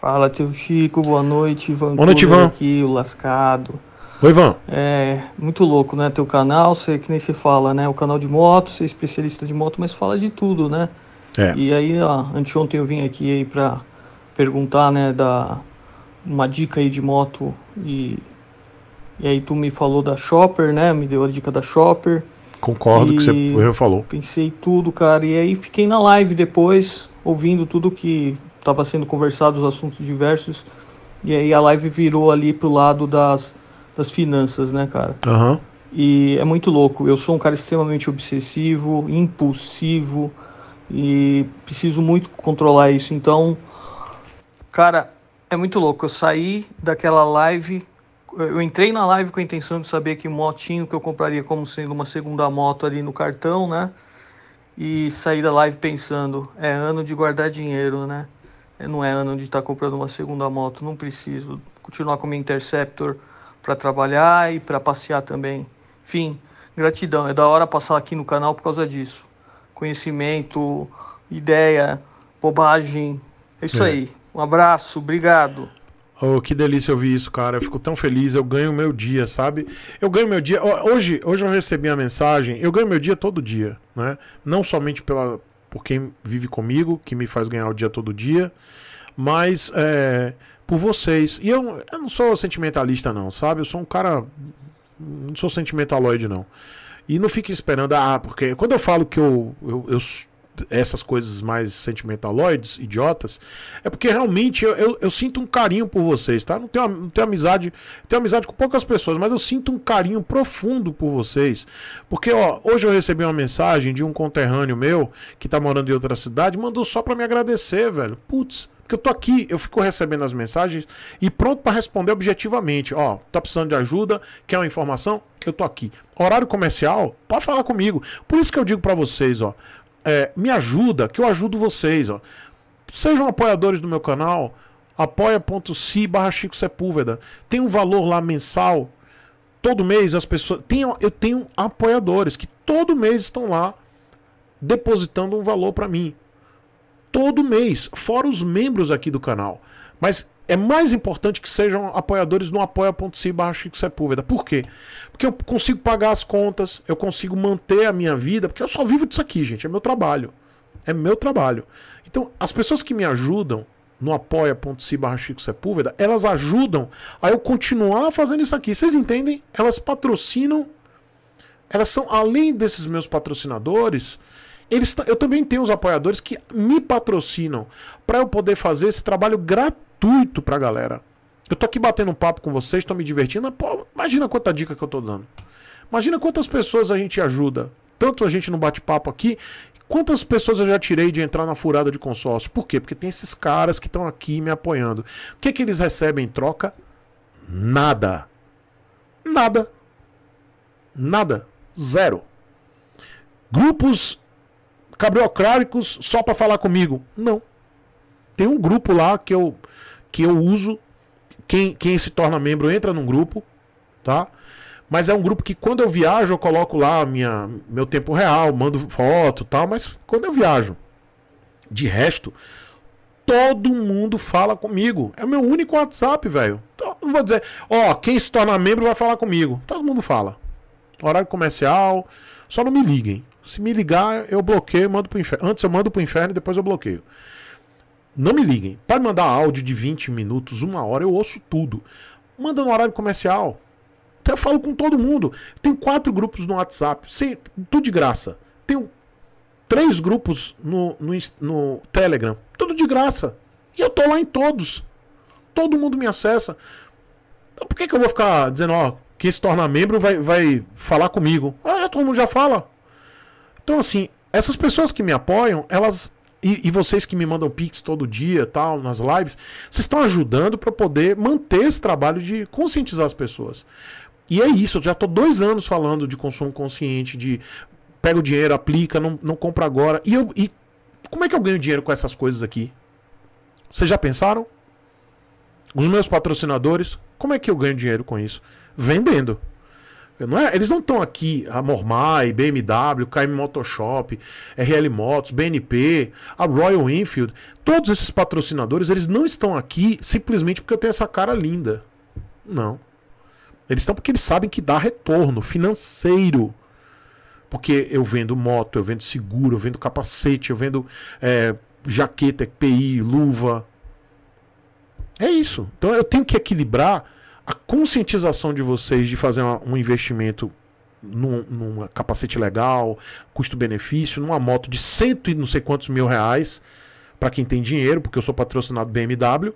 Fala, tio Chico, boa noite. Ivan boa noite, Ivan. aqui, o Lascado. Oi, Ivan. É, muito louco, né, teu canal, você, que nem se fala, né, o canal de moto, você é especialista de moto, mas fala de tudo, né? É. E aí, ó, anteontem eu vim aqui aí pra perguntar, né, da uma dica aí de moto e e aí tu me falou da Shopper, né? Me deu a dica da Shopper. Concordo que você falou. Pensei tudo, cara. E aí fiquei na live depois, ouvindo tudo que Tava sendo conversados assuntos diversos e aí a live virou ali pro lado das, das finanças, né, cara? Uhum. E é muito louco. Eu sou um cara extremamente obsessivo, impulsivo e preciso muito controlar isso. Então, cara, é muito louco. Eu saí daquela live, eu entrei na live com a intenção de saber que motinho que eu compraria como sendo uma segunda moto ali no cartão, né? E saí da live pensando, é ano de guardar dinheiro, né? É, não é ano de estar tá comprando uma segunda moto, não preciso continuar com minha Interceptor para trabalhar e para passear também. Enfim, gratidão, é da hora passar aqui no canal por causa disso. Conhecimento, ideia, bobagem, é isso é. aí. Um abraço, obrigado. Oh, que delícia ouvir isso, cara. Eu fico tão feliz, eu ganho meu dia, sabe? Eu ganho meu dia. Hoje, hoje eu recebi a mensagem, eu ganho meu dia todo dia, né? Não somente pela, por quem vive comigo, que me faz ganhar o dia todo dia, mas é, por vocês. E eu, eu não sou sentimentalista, não, sabe? Eu sou um cara. Não sou sentimentaloide, não. E não fique esperando, ah, porque quando eu falo que eu, eu, eu essas coisas mais sentimentaloides, idiotas, é porque realmente eu, eu, eu, sinto um carinho por vocês, tá? Não tenho, não tenho amizade, tenho amizade com poucas pessoas, mas eu sinto um carinho profundo por vocês. Porque, ó, hoje eu recebi uma mensagem de um conterrâneo meu que tá morando em outra cidade, mandou só para me agradecer, velho. Putz. Porque eu tô aqui, eu fico recebendo as mensagens e pronto para responder objetivamente. Ó, tá precisando de ajuda, quer uma informação? Eu tô aqui. Horário comercial? Pode falar comigo. Por isso que eu digo para vocês, ó, é, me ajuda, que eu ajudo vocês. Ó. Sejam apoiadores do meu canal, apoia.se barra Chico Sepúlveda. Tem um valor lá mensal. Todo mês as pessoas. tem eu tenho apoiadores que todo mês estão lá depositando um valor para mim. Todo mês, fora os membros aqui do canal. Mas é mais importante que sejam apoiadores no apoia.se barra Chico Sepúlveda. Por quê? Porque eu consigo pagar as contas, eu consigo manter a minha vida, porque eu só vivo disso aqui, gente. É meu trabalho. É meu trabalho. Então, as pessoas que me ajudam no apoia.se barra Chico Sepúlveda, elas ajudam a eu continuar fazendo isso aqui. Vocês entendem? Elas patrocinam. Elas são, além desses meus patrocinadores, eles, eu também tenho os apoiadores que me patrocinam para eu poder fazer esse trabalho gratuito gratuito pra galera. Eu tô aqui batendo um papo com vocês, tô me divertindo. Pô, imagina quanta dica que eu tô dando. Imagina quantas pessoas a gente ajuda. Tanto a gente no bate-papo aqui, Quantas pessoas eu já tirei de entrar na furada de consórcio? Por quê? Porque tem esses caras que estão aqui me apoiando. O que, que eles recebem em troca? Nada. Nada. Nada. Zero. Grupos cabriocráticos só para falar comigo? Não. Tem um grupo lá que eu, que eu uso. Quem, quem se torna membro entra num grupo, tá? Mas é um grupo que quando eu viajo, eu coloco lá minha, meu tempo real, mando foto tal, mas quando eu viajo. De resto, todo mundo fala comigo. É o meu único WhatsApp, velho. Então, não vou dizer, ó, quem se torna membro vai falar comigo. Todo mundo fala. Horário comercial, só não me liguem. Se me ligar, eu bloqueio, mando pro inferno. Antes eu mando pro inferno e depois eu bloqueio não me liguem. Pode mandar áudio de 20 minutos, uma hora, eu ouço tudo. Manda no horário comercial. Eu falo com todo mundo. Tem quatro grupos no WhatsApp, Sim, tudo de graça. Tenho três grupos no, no, no Telegram, tudo de graça. E eu tô lá em todos. Todo mundo me acessa. Então, por que, que eu vou ficar dizendo, ó, quem se torna membro vai, vai falar comigo? Olha, todo mundo já fala. Então, assim, essas pessoas que me apoiam, elas e, e, vocês que me mandam pix todo dia, tal, nas lives, vocês estão ajudando para poder manter esse trabalho de conscientizar as pessoas. E é isso, eu já estou dois anos falando de consumo consciente, de pega o dinheiro, aplica, não, não compra agora. E, eu, e como é que eu ganho dinheiro com essas coisas aqui? Vocês já pensaram? Os meus patrocinadores, como é que eu ganho dinheiro com isso? Vendendo. Não é, eles não estão aqui, a Mormai, BMW, KM Motoshop, RL Motos, BNP, a Royal Enfield, todos esses patrocinadores, eles não estão aqui simplesmente porque eu tenho essa cara linda. Não. Eles estão porque eles sabem que dá retorno financeiro. Porque eu vendo moto, eu vendo seguro, eu vendo capacete, eu vendo é, jaqueta, EPI, luva. É isso. Então eu tenho que equilibrar a conscientização de vocês de fazer um investimento num, numa capacete legal, custo-benefício, numa moto de cento e não sei quantos mil reais, para quem tem dinheiro, porque eu sou patrocinado BMW,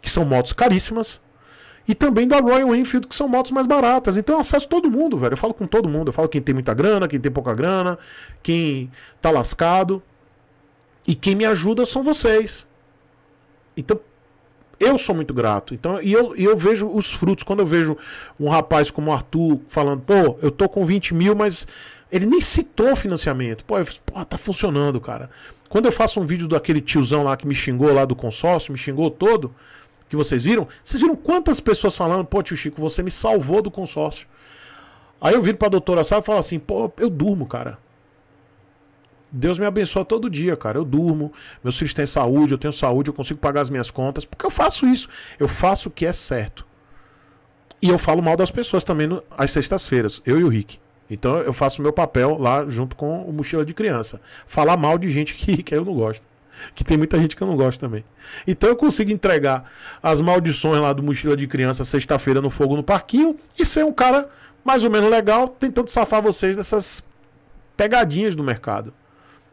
que são motos caríssimas, e também da Royal Enfield, que são motos mais baratas. Então eu acesso todo mundo, velho. Eu falo com todo mundo. Eu falo quem tem muita grana, quem tem pouca grana, quem tá lascado. E quem me ajuda são vocês. Então eu sou muito grato. Então, e eu, eu vejo os frutos. Quando eu vejo um rapaz como o Arthur falando, pô, eu tô com 20 mil, mas ele nem citou financiamento. Pô, eu, pô, tá funcionando, cara. Quando eu faço um vídeo daquele tiozão lá que me xingou lá do consórcio, me xingou todo, que vocês viram, vocês viram quantas pessoas falando, pô, tio Chico, você me salvou do consórcio. Aí eu viro pra doutora Sá e falo assim, pô, eu durmo, cara. Deus me abençoa todo dia, cara. Eu durmo, meus filhos têm saúde, eu tenho saúde, eu consigo pagar as minhas contas, porque eu faço isso. Eu faço o que é certo. E eu falo mal das pessoas também no, às sextas-feiras, eu e o Rick. Então eu faço meu papel lá junto com o mochila de criança. Falar mal de gente que, que eu não gosto. Que tem muita gente que eu não gosto também. Então eu consigo entregar as maldições lá do mochila de criança sexta-feira no fogo no parquinho e ser um cara mais ou menos legal, tentando safar vocês dessas pegadinhas do mercado.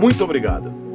Muito obrigado!